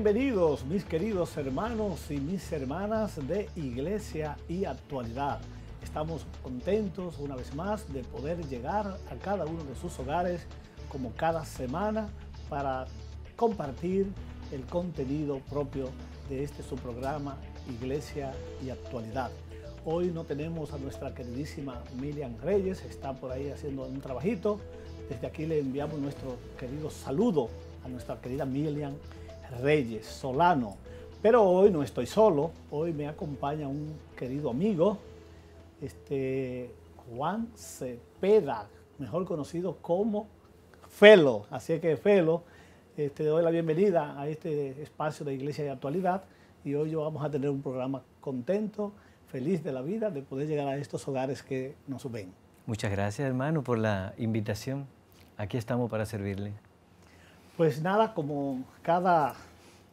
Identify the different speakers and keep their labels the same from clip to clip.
Speaker 1: Bienvenidos mis queridos hermanos y mis hermanas de Iglesia y Actualidad. Estamos contentos una vez más de poder llegar a cada uno de sus hogares como cada semana para compartir el contenido propio de este su programa Iglesia y Actualidad. Hoy no tenemos a nuestra queridísima Miriam Reyes, está por ahí haciendo un trabajito. Desde aquí le enviamos nuestro querido saludo a nuestra querida Miriam Reyes Solano. Pero hoy no estoy solo, hoy me acompaña un querido amigo, este, Juan Cepeda, mejor conocido como Felo. Así que Felo, te este, doy la bienvenida a este espacio de Iglesia de Actualidad y hoy vamos a tener un programa contento, feliz de la vida, de poder llegar a estos hogares que nos ven.
Speaker 2: Muchas gracias hermano por la invitación. Aquí estamos para servirle.
Speaker 1: Pues nada, como cada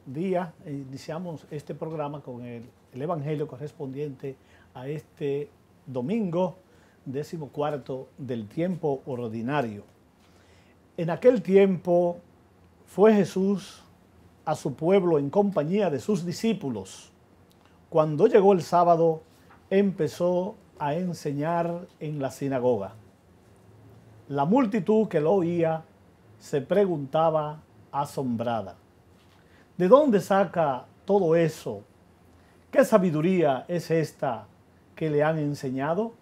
Speaker 1: día eh, iniciamos este programa con el, Evangelio correspondiente a este domingo décimo cuarto del tiempo ordinario. En aquel tiempo fue Jesús a su pueblo en compañía de sus discípulos. Cuando llegó el sábado, empezó a enseñar en la sinagoga. La multitud que lo oía se preguntaba asombrada. ¿De dónde saca todo eso? ¿Qué sabiduría es esta que le han enseñado?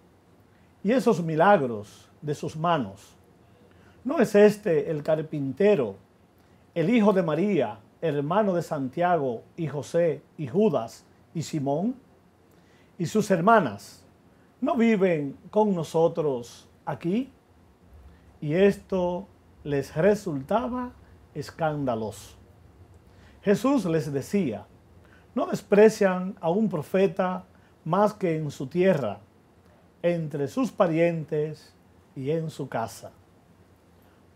Speaker 1: Y esos milagros de sus manos. ¿No es este el carpintero, el hijo de María, hermano de Santiago y José y Judas y Simón? ¿Y sus hermanas no viven con nosotros aquí? Y esto les resultaba escandaloso. Jesús les decía, no desprecian a un profeta más que en su tierra, entre sus parientes y en su casa.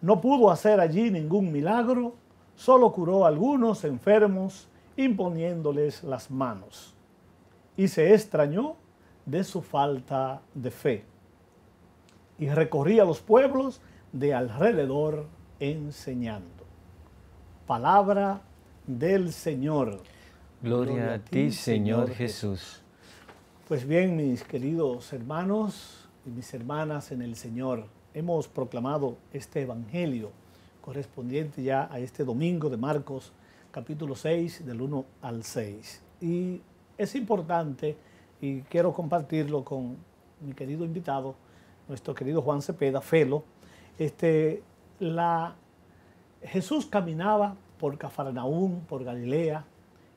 Speaker 1: No pudo hacer allí ningún milagro, solo curó a algunos enfermos imponiéndoles las manos. Y se extrañó de su falta de fe. Y recorría los pueblos de alrededor enseñando. Palabra del Señor. Gloria, a ti, Señor, Jesús. Jesús. Pues bien, mis queridos hermanos y mis hermanas en el Señor, hemos proclamado este Evangelio correspondiente ya a este domingo de Marcos, capítulo 6, del 1 al 6. Y es importante, y quiero compartirlo con mi querido invitado, nuestro querido Juan Cepeda, Felo, este, la, Jesús caminaba por Cafarnaún, por Galilea,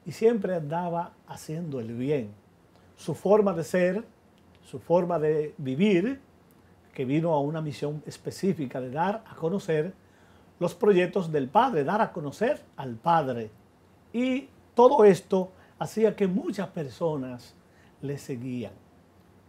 Speaker 1: y siempre andaba haciendo el bien. Su forma de ser, su forma de vivir, que vino a una misión específica de dar a conocer los proyectos del Padre, dar a conocer al Padre. Y todo esto hacía que muchas personas le seguían,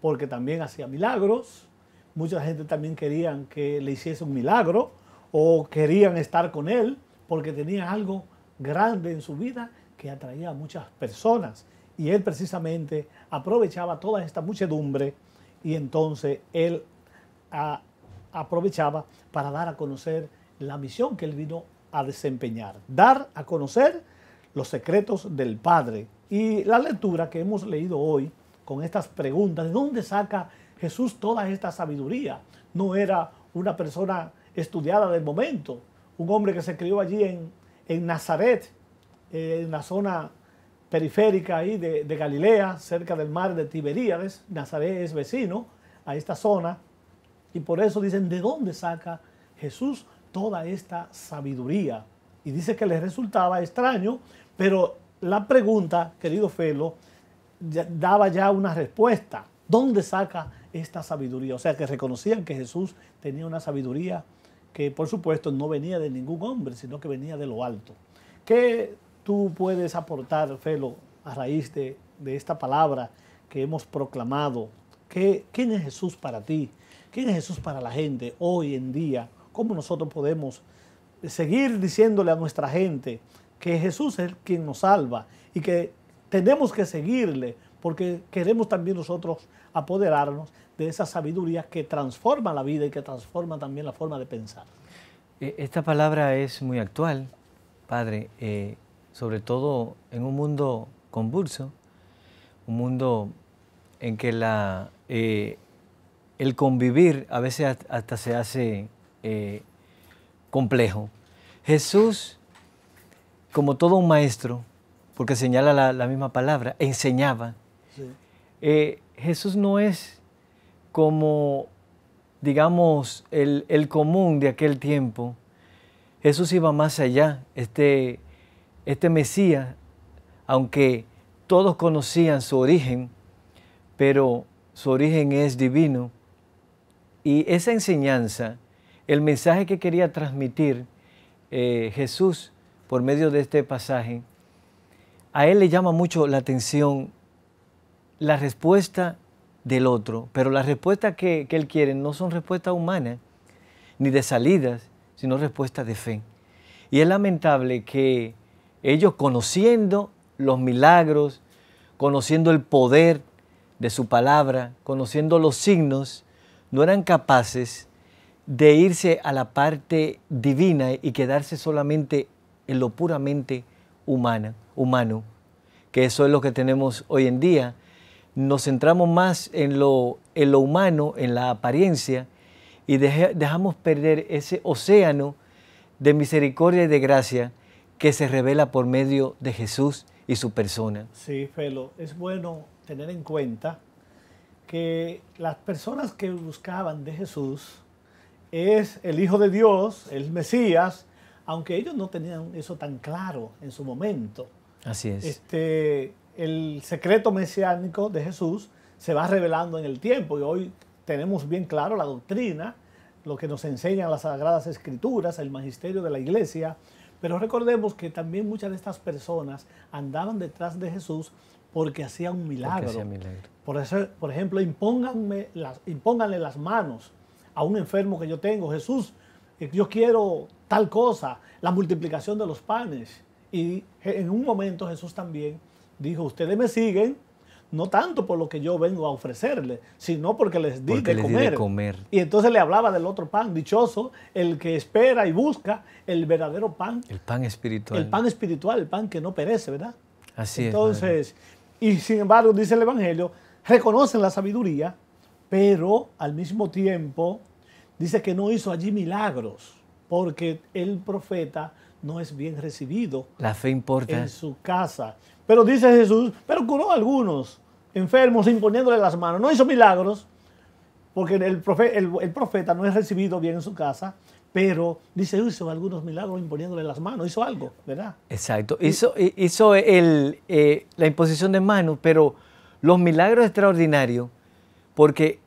Speaker 1: porque también hacía milagros, mucha gente también querían que le hiciese un milagro o querían estar con él porque tenía algo grande en su vida que atraía a muchas personas. Y él precisamente aprovechaba toda esta muchedumbre y entonces él aprovechaba para dar a conocer la misión que él vino a desempeñar, dar a conocer los secretos del Padre. Y la lectura que hemos leído hoy con estas preguntas, ¿de dónde saca Jesús toda esta sabiduría. No era una persona estudiada del momento, un hombre que se crió allí en, en Nazaret, eh, en la zona periférica ahí de, Galilea, cerca del mar de Tiberíades. Nazaret es vecino a esta zona. Y por eso dicen, ¿de dónde saca Jesús toda esta sabiduría? Y dice que les resultaba extraño, pero la pregunta, querido Felo, daba ya una respuesta. ¿Dónde saca esta sabiduría. O sea, que reconocían que Jesús tenía una sabiduría que por supuesto no venía de ningún hombre, sino que venía de lo alto. ¿Qué tú puedes aportar, Felo, a raíz de, de esta palabra que hemos proclamado? ¿Qué, ¿Quién es Jesús para ti? ¿Quién es Jesús para la gente hoy en día? ¿Cómo nosotros podemos seguir diciéndole a nuestra gente que Jesús es quien nos salva y que tenemos que seguirle porque queremos también nosotros apoderarnos de esa sabiduría que transforma la vida y que transforma también la forma de pensar.
Speaker 2: E, esta palabra es muy actual, Padre, eh, sobre todo en un mundo convulso, un mundo en que la, eh, el convivir a veces hasta se hace eh, complejo. Jesús, como todo un maestro, porque señala la misma palabra, enseñaba, eh, Jesús no es como, digamos, el, común de aquel tiempo. Jesús iba más allá. Este, este Mesías, aunque todos conocían su origen, pero su origen es divino. Y esa enseñanza, el mensaje que quería transmitir eh, Jesús por medio de este pasaje, a él le llama mucho la atención la respuesta del otro, pero las respuestas que, él quiere no son respuestas humanas ni de salidas, sino respuestas de fe. Y es lamentable que ellos conociendo los milagros, conociendo el poder de su palabra, conociendo los signos, no eran capaces de irse a la parte divina y quedarse solamente en lo puramente humano, que eso es lo que tenemos hoy en día nos centramos más en lo, lo humano, en la apariencia, y dejamos perder ese océano de misericordia y de gracia que se revela por medio de Jesús y su persona.
Speaker 1: Sí, Felo, es bueno tener en cuenta que las personas que buscaban de Jesús es el Hijo de Dios, el Mesías, aunque ellos no tenían eso tan claro en su momento. Así es. Este, el secreto mesiánico de Jesús se va revelando en el tiempo y hoy tenemos bien claro la doctrina, lo que nos enseñan las sagradas escrituras, el magisterio de la iglesia, pero recordemos que también muchas de estas personas andaban detrás de Jesús porque hacía un milagro. Por, eso, por ejemplo, impónganme las, impónganle las manos a un enfermo que yo tengo. Jesús, eh, yo quiero tal cosa, la multiplicación de los panes. Y en un momento Jesús también dijo, ustedes me siguen, no tanto por lo que yo vengo a ofrecerles, sino porque les di, de, comer. Y entonces le hablaba del otro pan, dichoso, el que espera y busca el verdadero pan. El pan
Speaker 2: espiritual. El pan
Speaker 1: espiritual, el pan que no perece, ¿verdad? Así es. Entonces, y sin embargo, dice el Evangelio, reconocen la sabiduría, pero al mismo tiempo dice que no hizo allí milagros, porque el profeta no es bien recibido. La fe importa. En su casa. Pero dice Jesús, pero curó a algunos enfermos imponiéndole las manos. No hizo milagros, porque el, profeta no es recibido bien en su casa, pero dice, hizo algunos milagros imponiéndole las manos, hizo algo, ¿verdad?
Speaker 2: Exacto, hizo, eh, la imposición de manos, pero los milagros extraordinarios, porque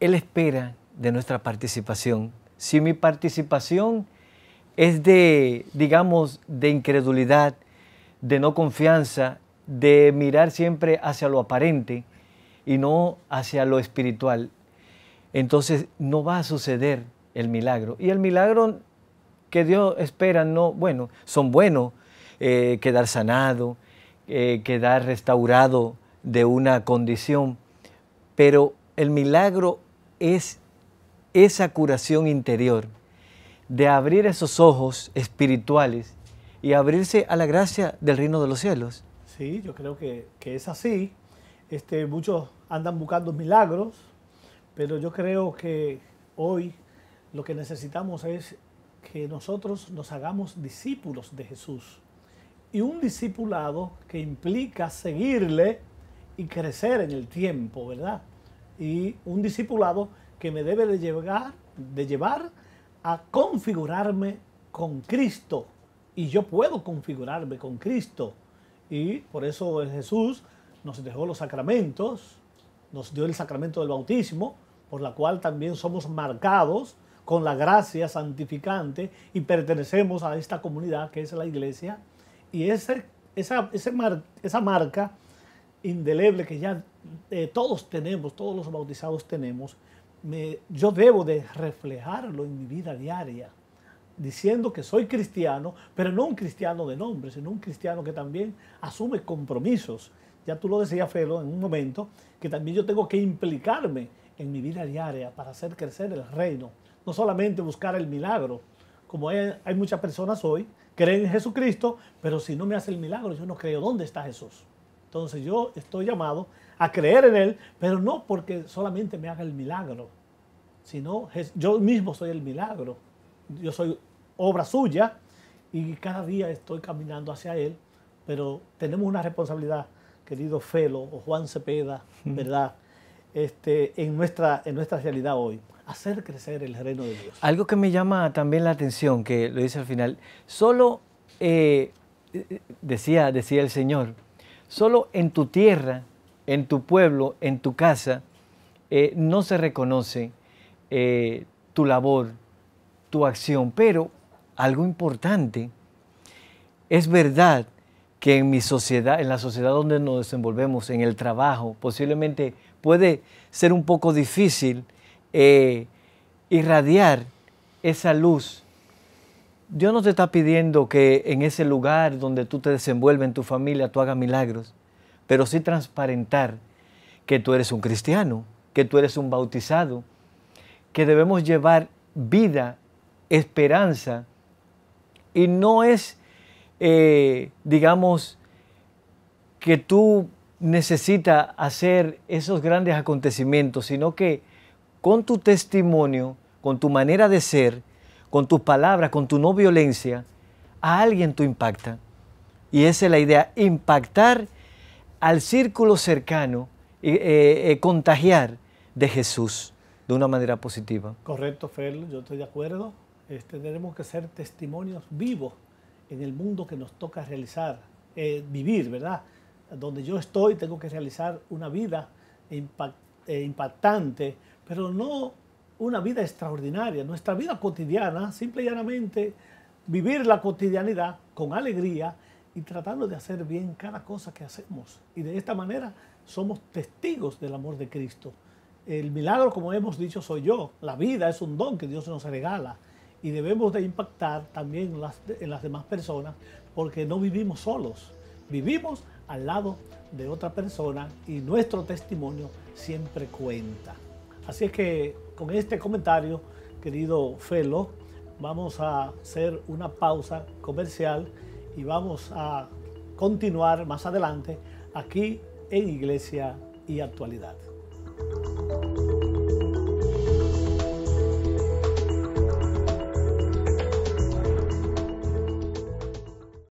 Speaker 2: Él espera de nuestra participación. Si mi participación es de, digamos, de incredulidad, de no confianza, de mirar siempre hacia lo aparente y no hacia lo espiritual, entonces no va a suceder el milagro. Y el milagro que Dios espera, no, bueno, son buenos, eh, quedar sanado, eh, quedar restaurado de una condición, pero el milagro es esa curación interior, de abrir esos ojos espirituales y abrirse a la gracia del reino de los cielos.
Speaker 1: Sí, yo creo que, es así. Este, muchos andan buscando milagros, pero yo creo que hoy lo que necesitamos es que nosotros nos hagamos discípulos de Jesús. Y un discipulado que implica seguirle y crecer en el tiempo, ¿verdad? Y un discipulado que me debe de llevar, de llevar a configurarme con Cristo, y yo puedo configurarme con Cristo. Y por eso Jesús nos dejó los sacramentos, nos dio el sacramento del bautismo, por la cual también somos marcados con la gracia santificante y pertenecemos a esta comunidad que es la iglesia. Y ese, esa, esa marca indeleble que ya eh, todos tenemos, todos los bautizados tenemos, yo debo de reflejarlo en mi vida diaria diciendo que soy cristiano, pero no un cristiano de nombre, sino un cristiano que también asume compromisos. Ya tú lo decías, Felo, en un momento, que también yo tengo que implicarme en mi vida diaria para hacer crecer el reino, no solamente buscar el milagro, como hay, muchas personas hoy, creen en Jesucristo, pero si no me hace el milagro, yo no creo dónde está Jesús. Entonces yo estoy llamado a creer en Él, pero no porque solamente me haga el milagro, sino yo mismo soy el milagro yo soy obra suya y cada día estoy caminando hacia Él, pero tenemos una responsabilidad, querido Felo o Juan Cepeda, ¿verdad? Este, en, nuestra, en nuestra realidad hoy, hacer crecer el reino de Dios.
Speaker 2: Algo que me llama también la atención, que lo dice al final, solo, eh, decía, decía el Señor, solo en tu tierra, en tu pueblo, en tu casa, eh, no se reconoce eh, tu labor, tu acción. Pero algo importante, es verdad que en mi sociedad, en la sociedad donde nos desenvolvemos, en el trabajo, posiblemente puede ser un poco difícil eh, irradiar esa luz. Dios no te está pidiendo que en ese lugar donde tú te desenvuelves, en tu familia, tú hagas milagros, pero sí transparentar que tú eres un cristiano, que tú eres un bautizado, que debemos llevar vida esperanza y no es, eh, digamos, que tú necesitas hacer esos grandes acontecimientos, sino que con tu testimonio, con tu manera de ser, con tus palabras, con tu no violencia, a alguien tú impacta. Y esa es la idea, impactar al círculo cercano, y eh, eh, contagiar de Jesús de una manera positiva.
Speaker 1: Correcto, Fer, yo estoy de acuerdo. Este, tenemos que ser testimonios vivos en el mundo que nos toca realizar, eh, vivir, ¿verdad? Donde yo estoy tengo que realizar una vida eh, impactante, pero no una vida extraordinaria. Nuestra vida cotidiana, simple y llanamente, vivir la cotidianidad con alegría y tratando de hacer bien cada cosa que hacemos. Y de esta manera somos testigos del amor de Cristo. El milagro, como hemos dicho, soy yo. La vida es un don que Dios nos regala y debemos de impactar también en las, demás personas porque no vivimos solos, vivimos al lado de otra persona y nuestro testimonio siempre cuenta. Así es que con este comentario, querido Felo, vamos a hacer una pausa comercial y vamos a continuar más adelante aquí en Iglesia y Actualidad.